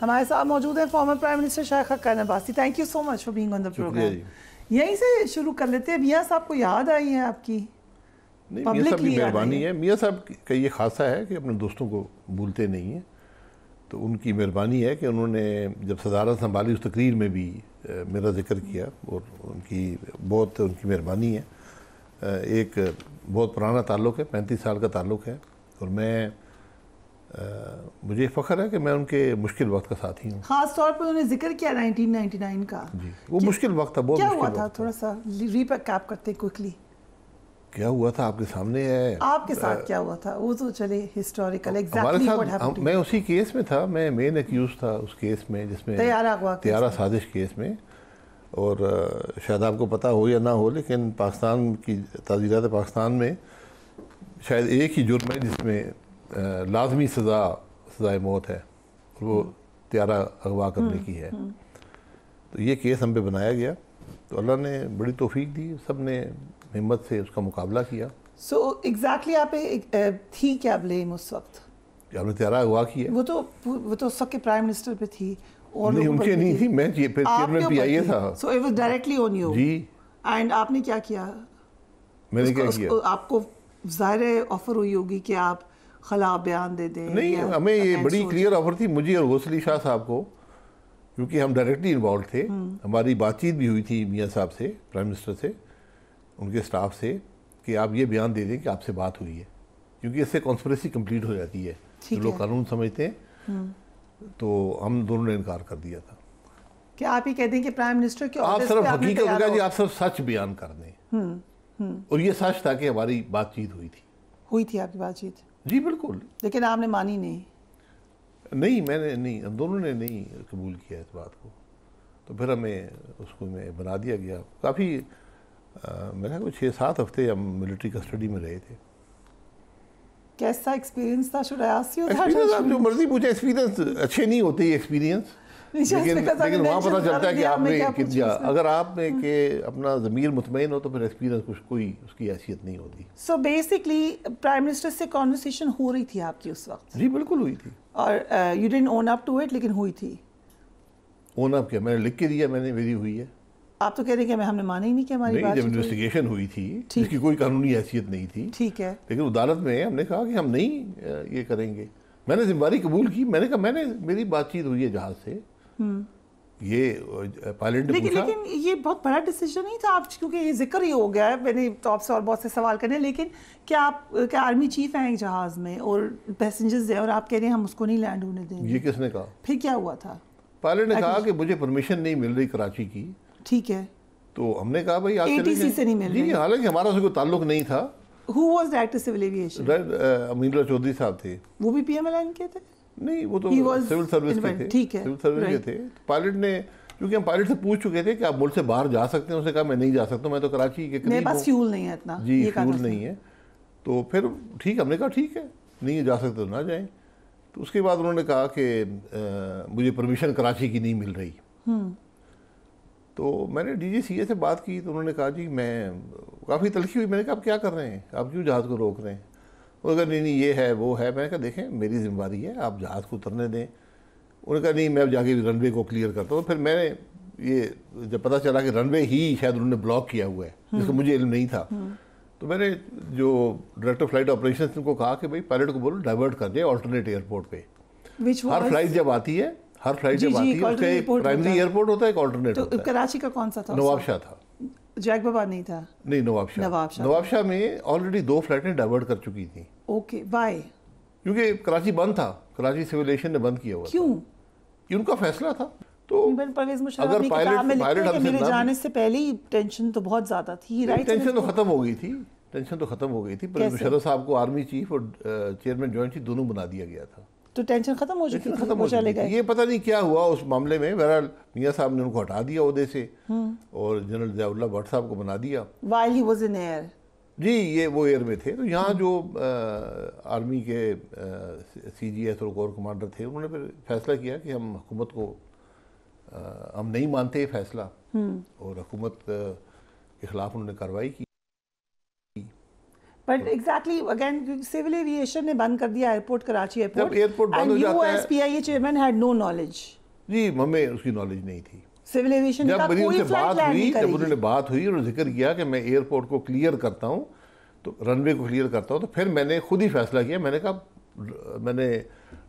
हमारे साथ मौजूद हैं फॉर्मर प्राइम मिनिस्टर शाखा कर thank you so much for being on the program यहीं से शुरू कर लेते हैं मियाँ साहब को याद आई है आपकी नहीं की मेहरबानी है मियाँ साहब का ये खासा है कि अपने दोस्तों को भूलते नहीं हैं तो उनकी मेहरबानी है कि उन्होंने जब सदारत संभाली उस तकरीर में भी मेरा जिक्र किया और उनकी बहुत उनकी मेहरबानी है एक बहुत पुराना ताल्लुक़ है पैंतीस साल का ताल्लुक़ है और मैं आ, मुझे फ़ख्र है कि मैं उनके मुश्किल वक्त का साथी हूँ ख़ास तौर पर उन्होंने जिक्र किया 1999 का जी वो मुश्किल वक्त था बहुत क्या हुआ था थोड़ा सा रिपैकअप करते क्विकली क्या हुआ था आपके सामने है आपके साथ आ, क्या हुआ था वो तो चले हिस्टोरिकल एग्जैक्टली व्हाट हैपेंड मैं उसी केस में था मैं मेन अक्यूज था उस केस में जिसमें तैयारा तैयारा साजिश केस में और शायद आपको पता हो या ना हो लेकिन पाकिस्तान की तजीरत पाकिस्तान में शायद एक ही जुर्म है जिसमें लाजमी सज़ा सज़ाए मौत है और वो हम्म। त्यारा अगवा करने हम्म, की है हम्म। तो ये केस हम पे बनाया गया तो अल्लाह ने बड़ी तोफीक दी सब ने हिम्मत से उसका मुकाबला किया सो so, एग्जैक्टली exactly आप थी क्या ब्लेम उस वक्त आपने त्यारा अगवा की है वो तो वो तो उस वक्त के प्राइम मिनिस्टर पे थी और नहीं उनके नहीं थी मैं फिर में भी आई था so it was directly on you जी एंड आपने क्या किया मैंने क्या किया आपको जाहिर ऑफर हुई होगी कि आप खला बयान दे दें नहीं हमें ये बड़ी क्लियर ऑफर थी मुझे और गौसली शाह साहब को क्योंकि हम डायरेक्टली इन्वॉल्व थे हम्म। हमारी बातचीत भी हुई थी मियाँ साहब से प्राइम मिनिस्टर से उनके स्टाफ से कि आप ये बयान दे दें कि आपसे बात हुई है क्योंकि इससे कॉन्स्परेसी कम्प्लीट हो जाती है जो लोग कानून समझते हैं हम्म। तो हम दोनों ने इनकार कर दिया था क्या आप ही कह दें कि प्राइम मिनिस्टर के आप सिर्फ हकीकत जी आप सिर्फ सच बयान कर दें हम्म, और ये सच था कि हमारी बातचीत हुई थी हुई थी आपकी बातचीत जी बिल्कुल लेकिन आपने मानी नहीं नहीं मैंने नहीं दोनों ने नहीं कबूल किया इस बात को तो फिर हमें उसको में बना दिया गया काफ़ी मेरा कोई छः सात हफ्ते हम मिलिट्री कस्टडी में रहे थे कैसा एक्सपीरियंस था शुरायासी जो मर्जी पूछे एक्सपीरियंस अच्छे नहीं होते एक्सपीरियंस लेकिन लेकिन वहाँ पता चलता है कि आपने किया अगर आप में हाँ। के अपना ज़मीर मुतमिन हो तो फिर एक्सपीरियंस कुछ कोई उसकी हैसियत नहीं होती सो बेसिकली प्राइम मिनिस्टर से कॉन्वर्सेशन हो रही थी आपकी उस वक्त जी बिल्कुल हुई थी और you didn't own up to it लेकिन हुई थी ओन अप किया मैंने लिख के दिया मैंने मेरी हुई है आप तो कह रहे हैं कि हमने माना ही नहीं कि हमारी नहीं, जब इन्वेस्टिगेशन हुई थी इसकी कोई कानूनी हैसियत नहीं थी ठीक है लेकिन अदालत में हमने कहा कि हम नहीं uh, ये करेंगे मैंने जिम्मेवारी कबूल की मैंने कहा मैंने मेरी बातचीत हुई है जहाज से ये पायलट लेकिन, लेकिन ये बहुत बड़ा डिसीजन नहीं था आप क्योंकि ये जिक्र ही हो गया है मैंने तो आपसे और बहुत से सवाल करने लेकिन क्या आप क्या आर्मी चीफ हैं एक जहाज़ में और पैसेंजर्स हैं और आप कह रहे हैं हम उसको नहीं लैंड होने देंगे ये किसने कहा फिर क्या हुआ था पायलट ने कहा कि मुझे परमिशन नहीं मिल रही कराची की ठीक है तो हमने कहा भाई आप एटीसी से नहीं मिल रही हालांकि हमारा उससे कोई ताल्लुक नहीं था who was director civil aviation Aminullah Chaudhry साहब थे वो भी पीएमएलएन के थे नहीं वो तो सिविल सर्विस के थे सिविल सर्विस के थे पायलट ने क्योंकि हम पायलट से पूछ चुके थे कि आप मुल्क से बाहर जा सकते हैं उसने कहा मैं नहीं जा सकता मैं तो कराची के मेरे पास फ्यूल नहीं है इतना जी फ्यूल नहीं है तो फिर ठीक हमने कहा ठीक है नहीं जा सकते तो ना जाए तो उसके बाद उन्होंने कहा कि मुझे परमिशन कराची की नहीं मिल रही हम्म। तो मैंने डी से बात की तो उन्होंने कहा जी मैं काफ़ी तलखी हुई मैंने कहा आप क्या कर रहे हैं आप क्यों जहाज़ को रोक रहे हैं वो कहा नहीं नहीं ये है वो है मैंने कहा देखें मेरी जिम्मेदारी है आप जहाज़ को उतरने दें उन्होंने कहा नहीं मैं अब जाके रनवे को क्लियर करता हूँ फिर मैंने ये जब पता चला कि रनवे ही शायद उन्होंने ब्लॉक किया हुआ है हम्म। जिसका मुझे इल्म नहीं था हम्म। तो मैंने जो डायरेक्टर फ्लाइट ऑपरेशन को कहा कि भाई पायलट को बोलो डाइवर्ट कर दे ऑल्टरनेट एयरपोर्ट पे हर फ्लाइट जब आती है हर फ्लाइट जब आती है प्राइमरी एयरपोर्ट होता है एक ऑल्टरनेट तो कराची का कौन सा था नवाबशाह था जैक बबार नहीं था नहीं नवाब शाह नवाब शाह नवाब शाह में ऑलरेडी दो फ्लैटें डाइवर्ट कर चुकी थी ओके बाय क्योंकि कराची बंद था कराची सिविलेशन ने बंद किया हुआ क्यों ये उनका फैसला था तो अगर पायलट पायलट हमसे मेरे जाने से पहले ही टेंशन तो बहुत ज्यादा थी राइट टेंशन तो, तो खत्म हो गई थी टेंशन तो खत्म हो गई थी पर मुशर्रफ साहब को आर्मी चीफ और चेयरमैन जॉइंट चीफ दोनों बना दिया गया था तो टेंशन खत्म हो चुकी खत्म हो चले गए ये पता नहीं क्या हुआ उस मामले में बहरहाल मियाँ साहब ने उनको हटा दिया उदे से हम्म। और जनरल जयाउल्ला भट्ट साहब को बना दिया while he was in air जी ये वो एयर में थे तो यहाँ जो आ, आर्मी के सी जी एस और कोर कमांडर थे उन्होंने फिर फैसला किया कि हम हुकूमत को आ, हम नहीं मानते फैसला हम्म। और हुकूमत के ख़िलाफ़ उन्होंने कार्रवाई की but exactly again civil aviation ने बंद कर दिया एयरपोर्ट कराची एयरपोर्ट एयरपोर्ट बंद हो जाता है यूएसपीआई चेयरमैन हैड नो नॉलेज जी हमें उसकी नॉलेज नहीं थी सिविल एविएशन जब मेरी उनसे बात हुई जब उन्होंने बात हुई और जिक्र किया कि मैं एयरपोर्ट को क्लियर करता हूँ तो रनवे को क्लियर करता हूँ तो फिर मैंने खुद ही फैसला किया मैंने कहा मैंने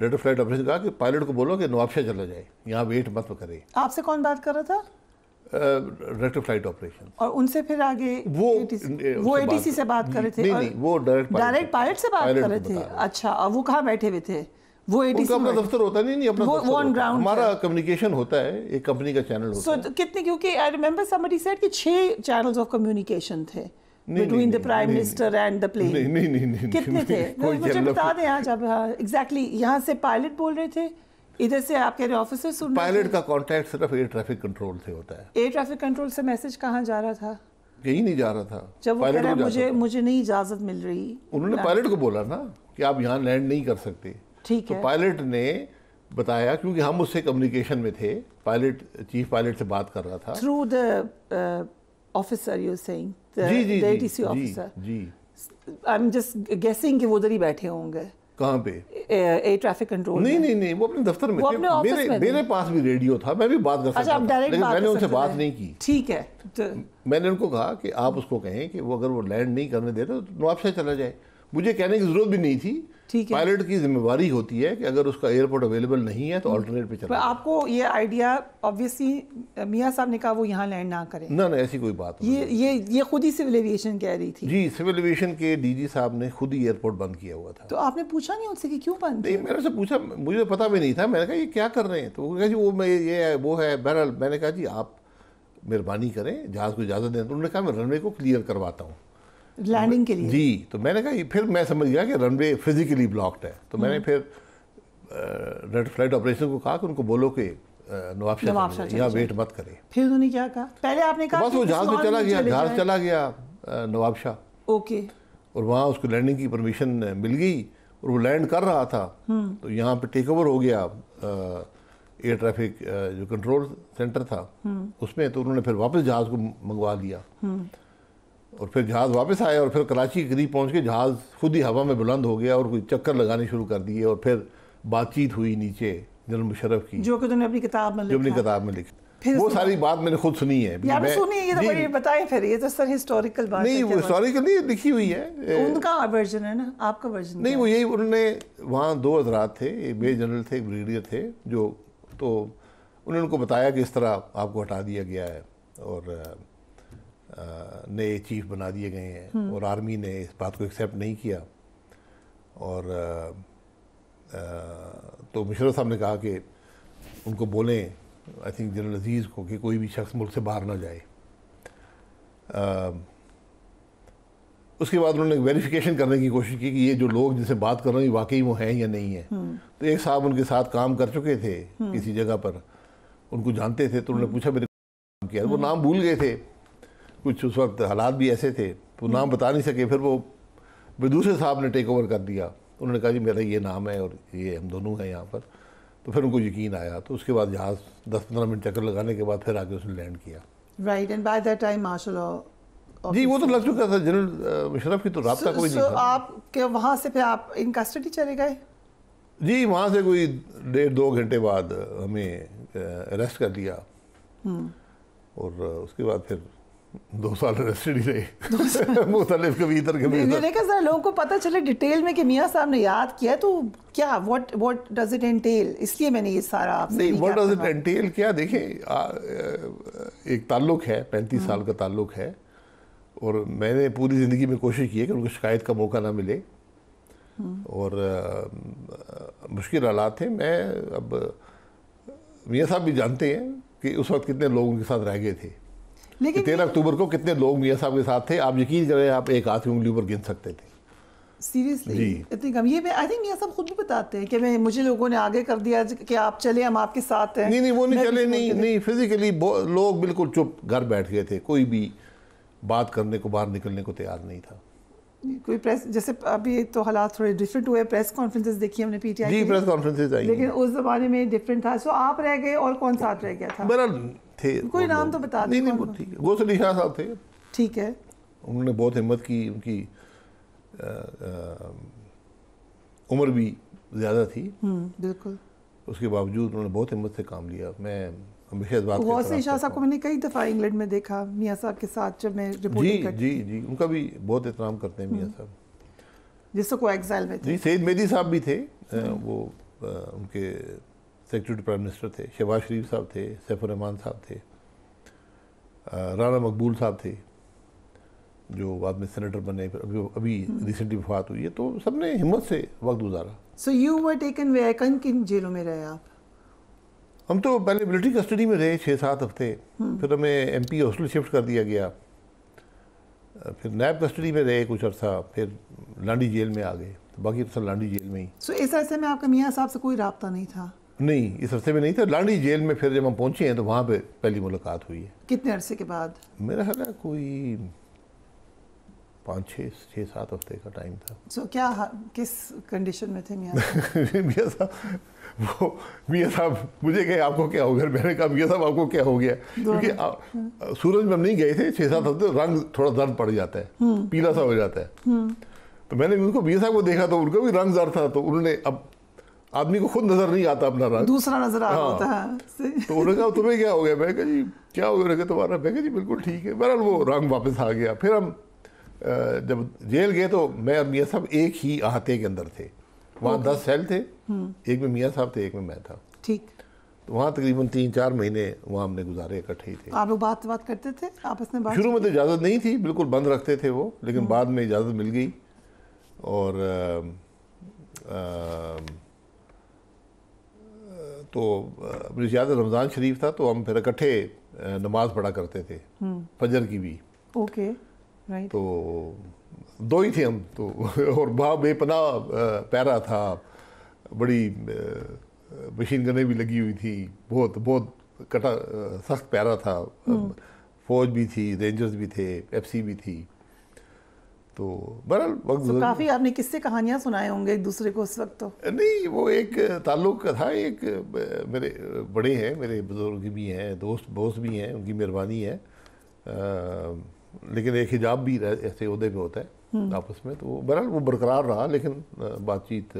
रेड फ्लाइट ऑफिसर कहा कि पायलट को बोलो कि नवाबशाह चला जाए यहाँ वेट मत करे आपसे कौन बात कर रहा था रेट्रोफ्लाइट uh, ऑपरेशन और उनसे फिर आगे वो एटीसी, वो एटीसी से बात कर रहे थे नहीं, नहीं, वो डायरेक्ट डायरेक्ट पायलट से बात कर रहे थे अच्छा और वो कहाँ बैठे हुए थे वो एटीसी अपना दफ्तर होता नहीं नहीं अपना वो, वो ऑन ग्राउंड हमारा कम्युनिकेशन होता है एक कंपनी का चैनल होता so, है कितने क्योंकि आई रिमेम्बर समबडी सेड कि छह चैनल्स ऑफ कम्युनिकेशन थे between the prime minister and the plane नहीं नहीं नहीं कितने थे मुझे बता दें आज आप एग्जैक्टली यहां से पायलट बोल रहे थे इधर से आप कह रहे ऑफिसर पायलट का कॉन्टैक्ट सिर्फ एयर ट्रैफिक कंट्रोल से होता है एयर ट्रैफिक कंट्रोल से मैसेज कहाँ जा रहा था यही नहीं जा रहा था जब वो कह रहा मुझे मुझे नहीं इजाजत मिल रही उन्होंने पायलट को बोला ना कि आप यहाँ लैंड नहीं कर सकते ठीक तो है पायलट ने बताया क्योंकि हम उससे कम्युनिकेशन में थे पायलट चीफ पायलट से बात कर रहा था through the officer you saying जी जी जी ऑफिसर जी आई एम जस्ट गेसिंग कि वो उधर ही बैठे होंगे कहाँ पे एयर ट्रैफिक कंट्रोल नहीं नहीं नहीं वो अपने दफ्तर में अपने मेरे में मेरे पास भी रेडियो था मैं भी बात कर अच्छा, सकता लेकिन मैंने उनसे बात नहीं की ठीक है तो... मैंने उनको कहा कि आप उसको कहें कि वो अगर वो लैंड नहीं करने दे रहे तो नवाबशाह चला जाए मुझे कहने की जरूरत भी नहीं थी ठीक है पायलट की जिम्मेवारी होती है कि अगर उसका एयरपोर्ट अवेलेबल नहीं है तो ऑल्टरनेट हम्म। पे चला आपको ये आइडिया ऑब्वियसली मियाँ साहब ने कहा वो यहाँ लैंड ना करें ना ना ऐसी कोई बात ये ये ये खुद ही सिविल एविएशन कह रही थी जी सिविल एविएशन के डीजी साहब ने खुद ही एयरपोर्ट बंद किया हुआ था तो आपने पूछा नहीं उनसे कि क्यों बंद नहीं मेरे से पूछा मुझे पता भी नहीं था मैंने कहा ये क्या कर रहे हैं तो वो कहा जी वो ये वो है बहरहाल मैंने कहा जी आप मेहरबानी करें जहाज़ को इजाज़त दें तो उन्होंने कहा मैं रनवे को क्लियर करवाता हूँ लैंडिंग के लिए जी तो मैंने कहा फिर मैं समझ गया कि रनवे फिजिकली ब्लॉक्ड है तो मैंने हम्म। फिर रेड फ्लाइट ऑपरेशन को कहा कि उनको बोलो कि नवाबशाह वेट मत करें फिर उन्होंने क्या कहा पहले आपने कहा तो बस वो जहाज में चला गया जहाज चला गया नवाबशाह ओके और वहाँ उसको लैंडिंग की परमिशन मिल गई और वो लैंड कर रहा था हम्म। तो यहाँ पे टेक ओवर हो गया एयर ट्रैफिक जो कंट्रोल सेंटर था हम्म। उसमें तो उन्होंने फिर वापस जहाज को मंगवा लिया और फिर जहाज़ वापस आया और फिर कराची के करीब पहुँच के जहाज़ खुद ही हवा में बुलंद हो गया और कोई चक्कर लगाने शुरू कर दिए और फिर बातचीत हुई नीचे जनरल मुशरफ की जो कि तुमने अपनी किताब में जो अपनी किताब में लिखी वो सारी बात मैंने खुद सुनी है यार सुनी ये तो बड़ी बताएं फिर ये तो सर हिस्टोरिकल बात नहीं वो हिस्टोरिकल नहीं लिखी हुई है तो उनका वर्जन है ना आपका वर्जन नहीं वो यही उन्होंने वहाँ दो हजरात थे एक मेजर जनरल थे एक ब्रिगेडियर थे जो तो उन्होंने उनको बताया कि इस तरह आपको हटा दिया गया है और नए चीफ बना दिए गए हैं हम्म। और आर्मी ने इस बात को एक्सेप्ट नहीं किया और आ, तो मिश्रा साहब ने कहा कि उनको बोलें आई थिंक जनरल अजीज़ को कि कोई भी शख्स मुल्क से बाहर ना जाए आ, उसके बाद उन्होंने वेरिफिकेशन करने की कोशिश की कि ये जो लोग जिनसे बात कर रहे हैं वाकई वो हैं या नहीं है हम्म। तो एक साहब उनके साथ काम कर चुके थे हम्म। किसी जगह पर उनको जानते थे तो उन्होंने पूछा मेरे काम किया वो नाम भूल गए थे कुछ उस वक्त हालात भी ऐसे थे तो नाम बता नहीं सके फिर वो दूसरे साहब ने टेक ओवर कर दिया उन्होंने कहा जी मेरा ये नाम है और ये हम दोनों हैं यहाँ पर तो फिर उनको यकीन आया तो उसके बाद जहाज़ दस पंद्रह मिनट चक्कर लगाने के बाद फिर आके उसने लैंड किया right and by that time marshal जी वो तो लग चुका था जनरल मुशरफ की तो रहा so, कोई so नहीं था आप क्या वहाँ से फिर आप इन कस्टडी चले गए जी वहाँ से कोई डेढ़ दो घंटे बाद हमें अरेस्ट कर दिया हम्म। और उसके बाद फिर दो साल रेस्टेड ही रहे मुख्तलिफ कभी इधर कभी मैंने कहा जरा लोगों को पता चले डिटेल में कि मियाँ साहब ने याद किया तो क्या what what does it entail इसलिए मैंने ये सारा आपसे नहीं व्हाट डज इट एंटेल क्या देखें एक ताल्लुक है पैंतीस साल हम्म। का ताल्लुक है और मैंने पूरी ज़िंदगी में कोशिश की है कि उनको शिकायत का मौका ना मिले हम्म। और मुश्किल हालात थे मैं अब मियाँ साहब भी जानते हैं कि उस वक्त कितने लोग उनके साथ रह गए थे लेकिन तेरह अक्टूबर को कितने लोग मियाँ साहब के साथ थे आप यकीन करें आप एक हाथ की उंगली पर गिन सकते थे सीरियसली इतनी कम ये मैं आई थिंक मियाँ साहब खुद भी बताते हैं कि मैं मुझे लोगों ने आगे कर दिया कि आप चले हम आपके साथ हैं नहीं नहीं वो नहीं चले नहीं नहीं फिजिकली लोग बिल्कुल चुप घर बैठ गए थे कोई भी बात करने को बाहर निकलने को तैयार नहीं था कोई प्रेस जैसे अभी तो हालात थोड़े डिफरेंट हुए प्रेस कॉन्फ्रेंसेस देखी हमने पीटीआई जी प्रेस कॉन्फ्रेंसेस आई लेकिन उस जमाने में डिफरेंट था सो आप रह गए और कौन साथ रह गया था मेरा थे कोई नाम तो बता नहीं नहीं वो ठीक है गौसल तो शाह साहब थे ठीक है उन्होंने बहुत हिम्मत की उनकी उम्र भी ज़्यादा थी हम्म, बिल्कुल उसके बावजूद उन्होंने बहुत हिम्मत से काम लिया मैं हमेशा तो शाह साहब को मैंने कई दफ़ा इंग्लैंड में देखा मियाँ साहब के साथ जब मैं जी जी जी उनका भी बहुत एहतराम करते हैं मियाँ हम्म। साहब जिससे को एग्जाइल में थे जी सैद मेदी साहब भी थे हम्म। वो उनके सेक्रेटरी प्राइम मिनिस्टर थे शहबाज शरीफ साहब थे सैफुररहमान साहब थे राना मकबूल साहब थे जो बाद में सेनेटर बने अभी अभी रिसेंटली वफात हुई है तो सब ने हिम्मत से वक्त गुजारा सो यू वर टेकन वेकन किन जेलों में रहे आप हम तो पहले मिलिट्री कस्टडी में रहे छः सात हफ्ते हम्म। फिर हमें एम पी हॉस्टल शिफ्ट कर दिया गया फिर नैब कस्टडी में रहे कुछ अर्सा फिर लांडी जेल में आ गए तो बाकी अर्सा लांडी जेल में ही सो so, इस अरसे में आपका मियाँ साहब से कोई रबता नहीं था नहीं इस रस्ते में नहीं था लांडी जेल में फिर जब हम पहुंचे हैं तो वहाँ पे पहली मुलाकात हुई है कितने अरसे के बाद मेरा ख्याल है कोई पाँच छः छः सात हफ्ते का टाइम था सो so, क्या किस कंडीशन में थे मियाँ साहब वो मियाँ साहब मुझे कहे आपको क्या हो गया मैंने कहा मियाँ साहब आपको क्या हो गया क्योंकि सूरज में हम नहीं गए थे छः सात हफ्ते रंग थोड़ा दर्द पड़ जाता है हम्म। पीला सा हो जाता है हम्म। तो मैंने उनको मियाँ साहब को देखा तो उनका भी रंग दर्द था तो उन्होंने अब आदमी को खुद नजर नहीं आता अपना राज दूसरा नजर आ हाँ। है तो उन्होंने कहा तुम्हें क्या हो गया मैं कहा जी क्या हो गया तुम्हारा मैं कहा जी बिल्कुल ठीक है बहरहाल वो रंग वापस आ गया फिर हम जब जेल गए तो मैं और मियाँ साहब एक ही अहाते के अंदर थे वहाँ दस सेल थे हम्म। एक में मियाँ साहब थे एक में मैं था ठीक तो वहाँ तकरीबन तीन चार महीने वहाँ हमने गुजारे इकट्ठे ही थे आप लोग बात बात करते थे आपस में बात शुरू में तो इजाज़त नहीं थी बिल्कुल बंद रखते थे वो लेकिन हम्म। बाद में इजाज़त मिल गई और तो मुझे याद रमज़ान शरीफ था तो हम फिर इकट्ठे नमाज पढ़ा करते थे हम्म। फजर की भी ओके राइट तो दो ही थे हम तो और वहाँ बेपना पैरा था बड़ी मशीन गने भी लगी हुई थी बहुत बहुत कटा सख्त पैरा था हम्म। फौज भी थी रेंजर्स भी थे एफसी भी थी तो बहरहाल वक्त so, काफ़ी आपने किससे कहानियाँ सुनाए होंगे एक दूसरे को उस वक्त तो नहीं वो एक ताल्लुक था एक मेरे बड़े हैं मेरे बुजुर्ग भी हैं दोस्त दोस्त भी हैं उनकी मेहरबानी है आ, लेकिन एक हिजाब भी ऐसे उहदे पर होता है हम्म। आपस में तो बहरहाल वो बरकरार रहा लेकिन बातचीत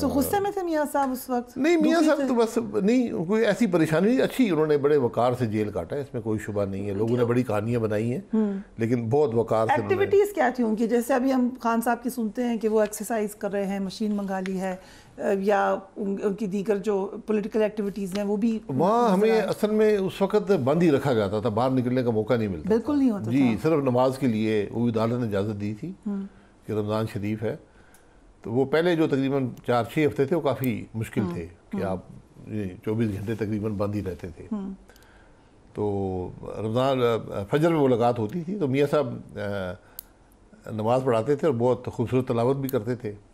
तो गुस्से में थे मियाँ साहब उस वक्त नहीं मियाँ साहब तो बस नहीं कोई ऐसी परेशानी अच्छी उन्होंने बड़े वकार से जेल काटा इसमें कोई शुबा नहीं है लोगों ने अच्छा। बड़ी कहानियाँ बनाई हैं हम्म। लेकिन बहुत वकार एक्टिविटीज़ क्या थी उनकी जैसे अभी हम खान साहब की सुनते हैं कि वो एक्सरसाइज कर रहे हैं मशीन मंगा ली है या उनकी दीगर जो पोलिटिकल एक्टिविटीज़ हैं वो भी वहाँ हमें असल में उस वक्त बंद ही रखा जाता था बाहर निकलने का मौका नहीं मिलता बिल्कुल नहीं होता जी सिर्फ नमाज के लिए वो अदालत ने इजाज़त दी थी हम्म। कि रमज़ान शरीफ है तो वो पहले जो तकरीबन चार छः हफ्ते थे वो काफ़ी मुश्किल हम्म। थे कि हम्म। आप चौबीस घंटे तकरीबन बंद ही रहते थे हम्म। तो रमज़ान फजर में मुलाकात होती थी तो मियाँ साहब नमाज़ पढ़ाते थे और बहुत खूबसूरत तलावत भी करते थे